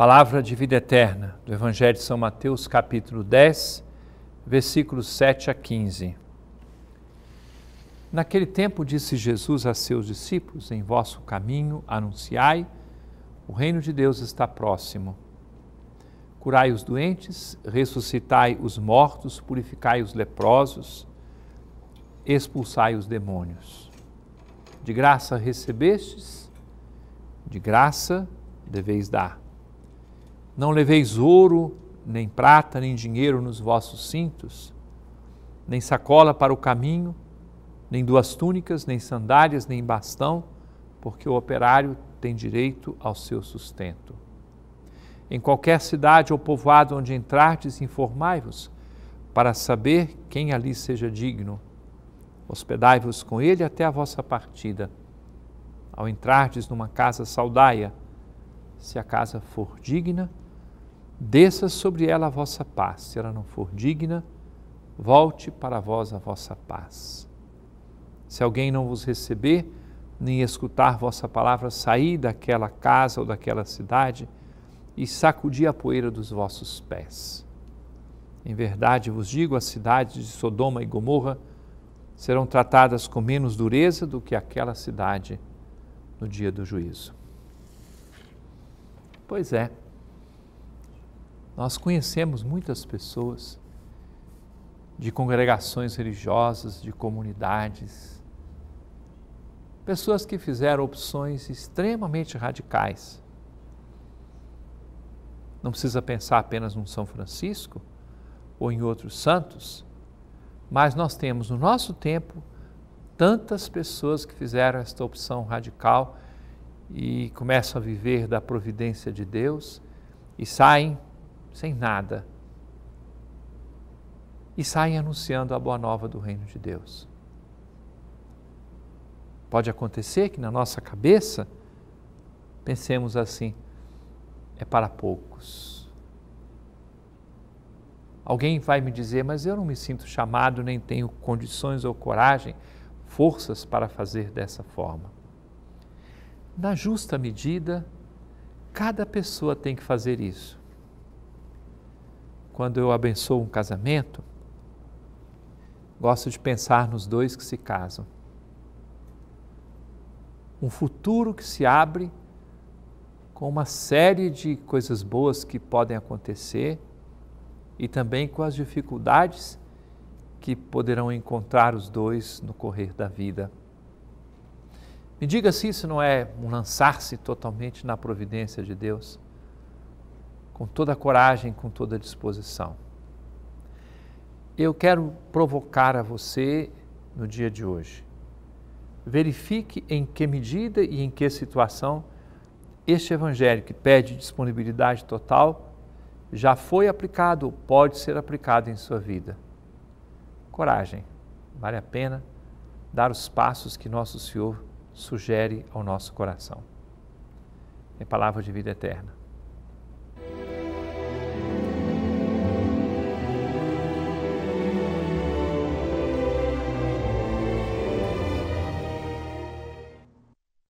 Palavra de vida eterna do Evangelho de São Mateus, capítulo 10, versículos 7 a 15. Naquele tempo disse Jesus a seus discípulos: Em vosso caminho anunciai, o reino de Deus está próximo. Curai os doentes, ressuscitai os mortos, purificai os leprosos, expulsai os demônios. De graça recebestes, de graça deveis dar. Não leveis ouro, nem prata, nem dinheiro nos vossos cintos, nem sacola para o caminho, nem duas túnicas, nem sandálias, nem bastão, porque o operário tem direito ao seu sustento. Em qualquer cidade ou povoado onde entrardes, informai-vos, para saber quem ali seja digno. Hospedai-vos com ele até a vossa partida. Ao entrardes numa casa, saudai-a se a casa for digna, desça sobre ela a vossa paz. Se ela não for digna, volte para vós a vossa paz. Se alguém não vos receber, nem escutar vossa palavra, saí daquela casa ou daquela cidade e sacudi a poeira dos vossos pés. Em verdade vos digo, as cidades de Sodoma e Gomorra serão tratadas com menos dureza do que aquela cidade no dia do juízo. Pois é. Nós conhecemos muitas pessoas de congregações religiosas, de comunidades, pessoas que fizeram opções extremamente radicais. Não precisa pensar apenas no São Francisco ou em outros santos, mas nós temos no nosso tempo tantas pessoas que fizeram esta opção radical e começam a viver da providência de Deus e saem sem nada. E saem anunciando a boa nova do reino de Deus. Pode acontecer que na nossa cabeça pensemos assim: é para poucos. Alguém vai me dizer, mas eu não me sinto chamado, nem tenho condições ou coragem, forças para fazer dessa forma na justa medida, cada pessoa tem que fazer isso. Quando eu abençoo um casamento, gosto de pensar nos dois que se casam. Um futuro que se abre com uma série de coisas boas que podem acontecer e também com as dificuldades que poderão encontrar os dois no correr da vida. Me diga se isso não é um lançar-se totalmente na providência de Deus, com toda a coragem, com toda a disposição. Eu quero provocar a você no dia de hoje. Verifique em que medida e em que situação este Evangelho, que pede disponibilidade total, já foi aplicado ou pode ser aplicado em sua vida. Coragem, vale a pena dar os passos que nosso Senhor sugere ao nosso coração. É palavra de vida eterna.